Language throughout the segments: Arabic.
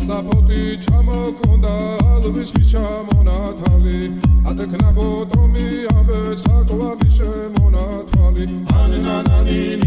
საფოთი ჩამოქონდა ალვის ჩამონათალი ატეკნა ბოტომი ამე საკვალი შემონათალი ანანანინ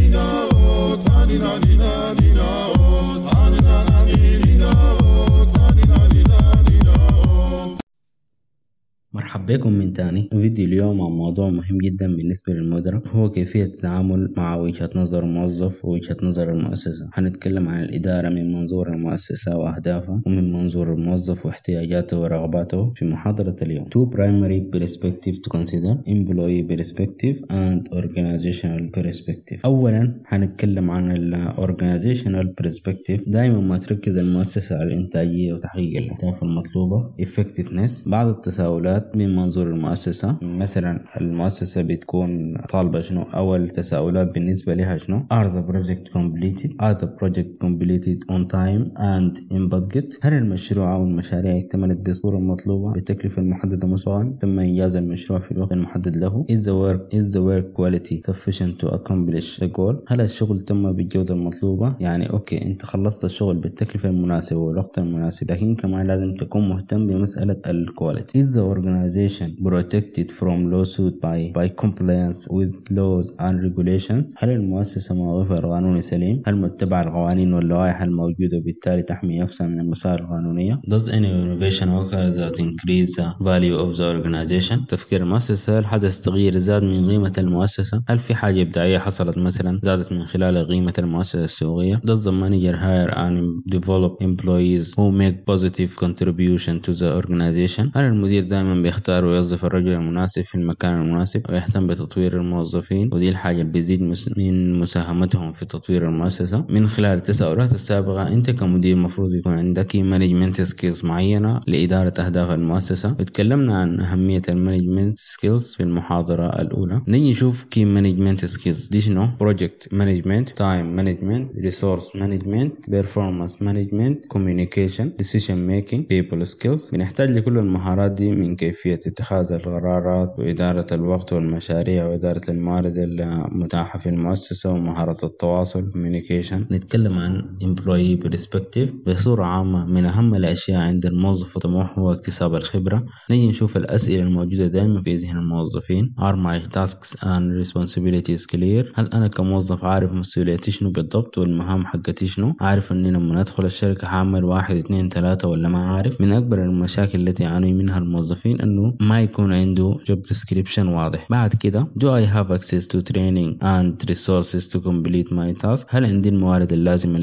مرحبا بكم من تاني فيديو اليوم عن موضوع مهم جدا بالنسبة للمدراء هو كيفية التعامل مع وجهة نظر الموظف ووجهة نظر المؤسسة هنتكلم عن الإدارة من منظور المؤسسة وأهدافها ومن منظور الموظف واحتياجاته ورغباته في محاضرة اليوم Two primary perspectives to consider employee perspective and organizational perspective أولا هنتكلم عن ال organizational perspective دائما ما تركز المؤسسة على الإنتاجية وتحقيق الأهداف المطلوبة effectiveness بعض التساؤلات من منظور المؤسسة مثلا المؤسسة بتكون طالبة شنو أول تساؤلات بالنسبة لها شنو Are the project completed? Are the project completed on time and in budget? هل المشروع أو المشاريع اكتملت بصورة مطلوبة بالتكلفة المحددة مسبقا؟ تم إنجاز المشروع في الوقت المحدد له؟ Is the work is the work quality sufficient to accomplish the goal? هل الشغل تم بالجودة المطلوبة؟ يعني أوكي أنت خلصت الشغل بالتكلفة المناسبة والوقت المناسب لكن كمان لازم تكون مهتم بمسألة الكواليتي. Is the organization organization protected from lawsuit by, by compliance with laws and regulations هل المؤسسة موظفة قانوني سليم هل متبع القوانين واللوائح الموجودة وبالتالي تحمي نفسها من المسار القانونية Does any innovation occur that increase the value of the organization تفكير المؤسسة هل حدث تغيير زاد من قيمة المؤسسة هل في حاجة إبداعية حصلت مثلا زادت من خلال قيمة المؤسسة السوقية Does the manager hire and develop employees who make positive contribution to the organization هل المدير دائما بيختار السعر ويوظف الرجل المناسب في المكان المناسب ويهتم بتطوير الموظفين ودي الحاجة بيزيد من مساهمتهم في تطوير المؤسسة من خلال التساؤلات السابقة أنت كمدير مفروض يكون عندك مانجمنت سكيلز معينة لإدارة أهداف المؤسسة وتكلمنا عن أهمية المانجمنت سكيلز في المحاضرة الأولى نيجي نشوف كي مانجمنت سكيلز دي شنو بروجكت مانجمنت تايم مانجمنت ريسورس مانجمنت بيرفورمانس مانجمنت كوميونيكيشن ديسيشن ميكينج بيبل سكيلز بنحتاج لكل المهارات دي من كيفية اتخاذ القرارات وإدارة الوقت والمشاريع وإدارة الموارد المتاحة في المؤسسة ومهارة التواصل communication نتكلم عن employee perspective بصورة عامة من أهم الأشياء عند الموظف وطموح هو اكتساب الخبرة نجي نشوف الأسئلة الموجودة دائما في ذهن الموظفين are my tasks and responsibilities clear هل أنا كموظف عارف مسؤوليتي شنو بالضبط والمهام حقتي شنو عارف أني لما أدخل الشركة حامل واحد اثنين ثلاثة ولا ما عارف من أكبر المشاكل التي يعاني منها الموظفين أنه ما يكون عنده job description واضح بعد كده do I have access to training and resources to complete my task هل عندي الموارد اللازمة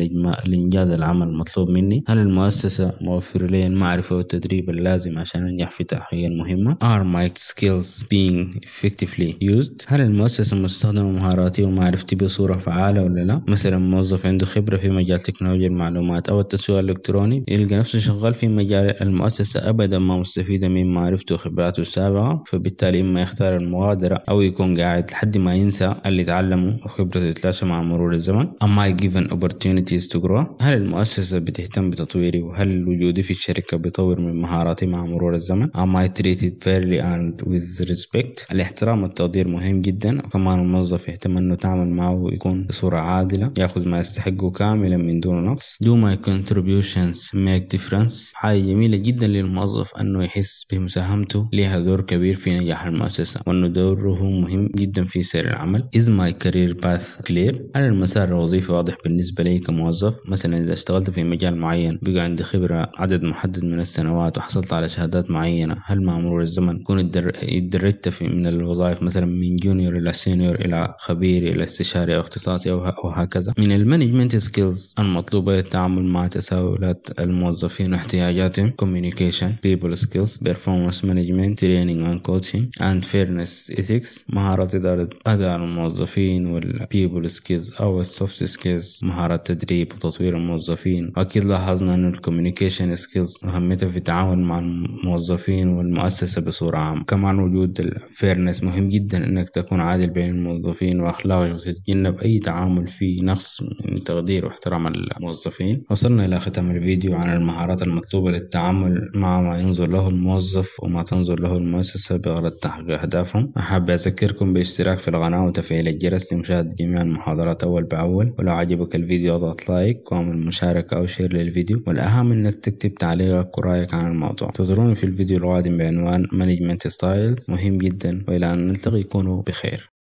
لإنجاز العمل المطلوب مني هل المؤسسة موفر لي المعرفة والتدريب اللازم عشان أنجح في تحقيق المهمة are my skills being effectively used هل المؤسسة مستخدمة مهاراتي ومعرفتي بصورة فعالة ولا لا مثلا موظف عنده خبرة في مجال تكنولوجيا المعلومات أو التسويق الإلكتروني يلقى نفسه شغال في مجال المؤسسة أبدا ما مستفيدة من معرفته وخبرته تطبيقاته السابقة فبالتالي إما يختار المغادرة أو يكون قاعد لحد ما ينسى اللي تعلمه وخبرته تتلاشى مع مرور الزمن أما I given opportunities to grow هل المؤسسة بتهتم بتطويري وهل وجودي في الشركة بيطور من مهاراتي مع مرور الزمن Am I treated fairly and with respect الاحترام والتقدير مهم جدا وكمان الموظف يهتم أنه تعمل معه ويكون بصورة عادلة ياخذ ما يستحقه كاملا من دون نقص Do my contributions make difference حاجة جميلة جدا للموظف أنه يحس بمساهمته لها دور كبير في نجاح المؤسسة وأن دوره مهم جدا في سير العمل إذ ماي كارير باث كلير هل المسار الوظيفي واضح بالنسبة لي كموظف مثلا إذا اشتغلت في مجال معين بقى عندي خبرة عدد محدد من السنوات وحصلت على شهادات معينة هل مع مرور الزمن كون اتدرجت في من الوظائف مثلا من جونيور إلى سينيور إلى خبير إلى استشاري أو اختصاصي أو هكذا من المانجمنت سكيلز المطلوبة التعامل مع تساؤلات الموظفين واحتياجاتهم communication people skills performance management management تريننج اند كوتشنج اند فيرنس ethics مهارات اداره اداء الموظفين والبيبل سكيلز او السوفت سكيلز مهارات تدريب وتطوير الموظفين اكيد لاحظنا ان الكوميونيكيشن سكيلز مهمتها في التعامل مع الموظفين والمؤسسه بصوره عامه كمان وجود الفيرنس مهم جدا انك تكون عادل بين الموظفين واخلاقي وتتجنب اي تعامل فيه نقص من تقدير واحترام الموظفين وصلنا الى ختام الفيديو عن المهارات المطلوبه للتعامل مع ما ينظر له الموظف وما تنظر تنظر له المؤسسة بغرض تحقيق أهدافهم أحب أذكركم بالاشتراك في القناة وتفعيل الجرس لمشاهدة جميع المحاضرات أول بأول ولو عجبك الفيديو اضغط لايك واعمل مشاركة أو شير للفيديو والأهم إنك تكتب تعليقك ورأيك عن الموضوع انتظروني في الفيديو القادم بعنوان مانجمنت ستايلز مهم جدا وإلى أن نلتقي كونوا بخير